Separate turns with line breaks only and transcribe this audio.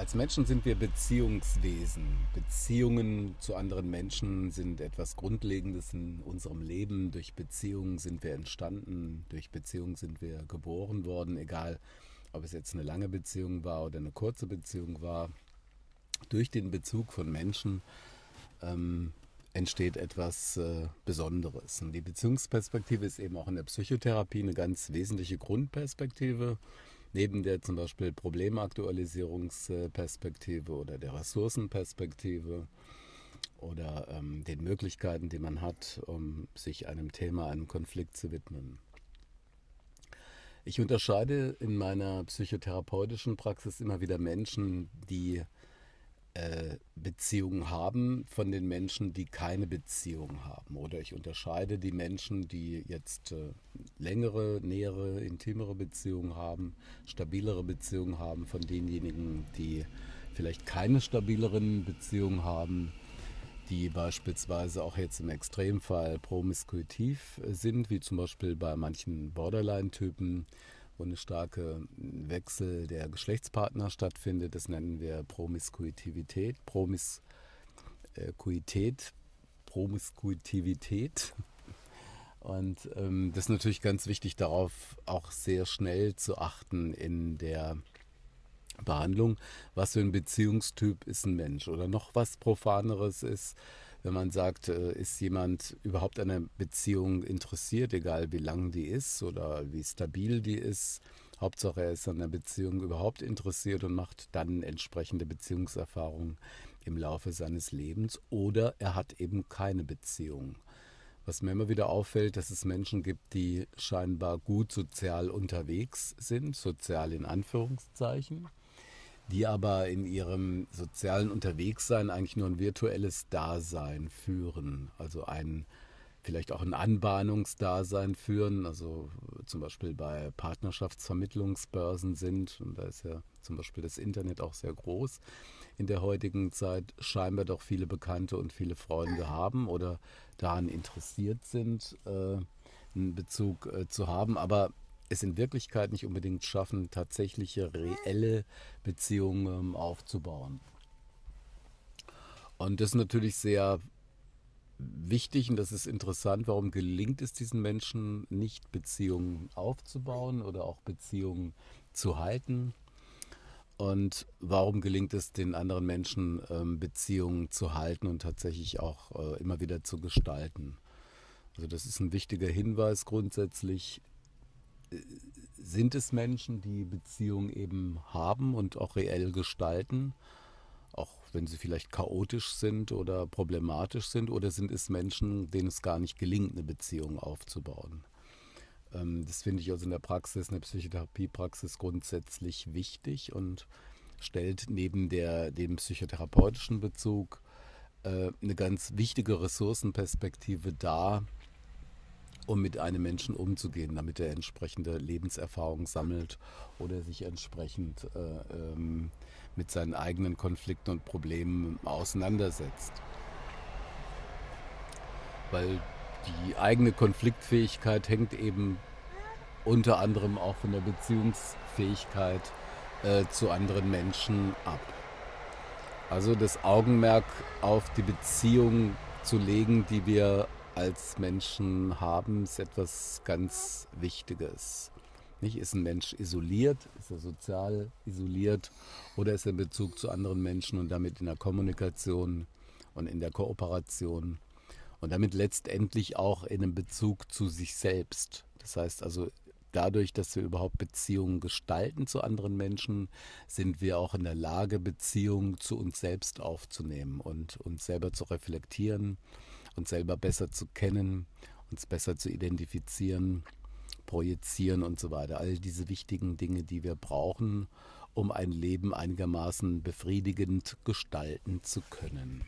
Als Menschen sind wir Beziehungswesen. Beziehungen zu anderen Menschen sind etwas Grundlegendes in unserem Leben. Durch Beziehungen sind wir entstanden, durch Beziehungen sind wir geboren worden, egal ob es jetzt eine lange Beziehung war oder eine kurze Beziehung war. Durch den Bezug von Menschen ähm, entsteht etwas äh, Besonderes. Und die Beziehungsperspektive ist eben auch in der Psychotherapie eine ganz wesentliche Grundperspektive neben der zum Beispiel Problemaktualisierungsperspektive oder der Ressourcenperspektive oder ähm, den Möglichkeiten, die man hat, um sich einem Thema, einem Konflikt zu widmen. Ich unterscheide in meiner psychotherapeutischen Praxis immer wieder Menschen, die äh, Beziehungen haben, von den Menschen, die keine Beziehung haben. Oder ich unterscheide die Menschen, die jetzt äh, längere, nähere, intimere Beziehungen haben, stabilere Beziehungen haben von denjenigen, die vielleicht keine stabileren Beziehungen haben, die beispielsweise auch jetzt im Extremfall promiskuitiv sind, wie zum Beispiel bei manchen Borderline-Typen, wo eine starke Wechsel der Geschlechtspartner stattfindet. Das nennen wir Promiskuitivität, Promiskuität, äh, Promiskuitivität. Und ähm, das ist natürlich ganz wichtig, darauf auch sehr schnell zu achten in der Behandlung, was für ein Beziehungstyp ist ein Mensch. Oder noch was Profaneres ist, wenn man sagt, äh, ist jemand überhaupt an einer Beziehung interessiert, egal wie lang die ist oder wie stabil die ist. Hauptsache, er ist an einer Beziehung überhaupt interessiert und macht dann entsprechende Beziehungserfahrungen im Laufe seines Lebens. Oder er hat eben keine Beziehung. Was mir immer wieder auffällt, dass es Menschen gibt, die scheinbar gut sozial unterwegs sind, sozial in Anführungszeichen, die aber in ihrem sozialen Unterwegssein eigentlich nur ein virtuelles Dasein führen, also ein vielleicht auch ein Anbahnungsdasein führen, also zum Beispiel bei Partnerschaftsvermittlungsbörsen sind, und da ist ja zum Beispiel das Internet auch sehr groß, in der heutigen Zeit scheinbar doch viele Bekannte und viele Freunde haben oder daran interessiert sind, äh, einen Bezug äh, zu haben, aber es in Wirklichkeit nicht unbedingt schaffen, tatsächliche, reelle Beziehungen aufzubauen. Und das ist natürlich sehr wichtig und das ist interessant, warum gelingt es diesen Menschen nicht, Beziehungen aufzubauen oder auch Beziehungen zu halten? Und warum gelingt es den anderen Menschen, ähm, Beziehungen zu halten und tatsächlich auch äh, immer wieder zu gestalten? Also das ist ein wichtiger Hinweis grundsätzlich. Äh, sind es Menschen, die Beziehungen eben haben und auch reell gestalten? auch wenn sie vielleicht chaotisch sind oder problematisch sind, oder sind es Menschen, denen es gar nicht gelingt, eine Beziehung aufzubauen. Ähm, das finde ich also in der Praxis, in der Psychotherapiepraxis grundsätzlich wichtig und stellt neben der, dem psychotherapeutischen Bezug äh, eine ganz wichtige Ressourcenperspektive dar, um mit einem Menschen umzugehen, damit er entsprechende Lebenserfahrung sammelt oder sich entsprechend äh, ähm, mit seinen eigenen Konflikten und Problemen auseinandersetzt. Weil die eigene Konfliktfähigkeit hängt eben unter anderem auch von der Beziehungsfähigkeit äh, zu anderen Menschen ab. Also das Augenmerk auf die Beziehung zu legen, die wir als Menschen haben, ist etwas ganz Wichtiges. Nicht? Ist ein Mensch isoliert? Ist er sozial isoliert? Oder ist er in Bezug zu anderen Menschen und damit in der Kommunikation und in der Kooperation und damit letztendlich auch in einem Bezug zu sich selbst? Das heißt also, dadurch, dass wir überhaupt Beziehungen gestalten zu anderen Menschen, sind wir auch in der Lage, Beziehungen zu uns selbst aufzunehmen und uns selber zu reflektieren uns selber besser zu kennen, uns besser zu identifizieren, projizieren und so weiter. All diese wichtigen Dinge, die wir brauchen, um ein Leben einigermaßen befriedigend gestalten zu können.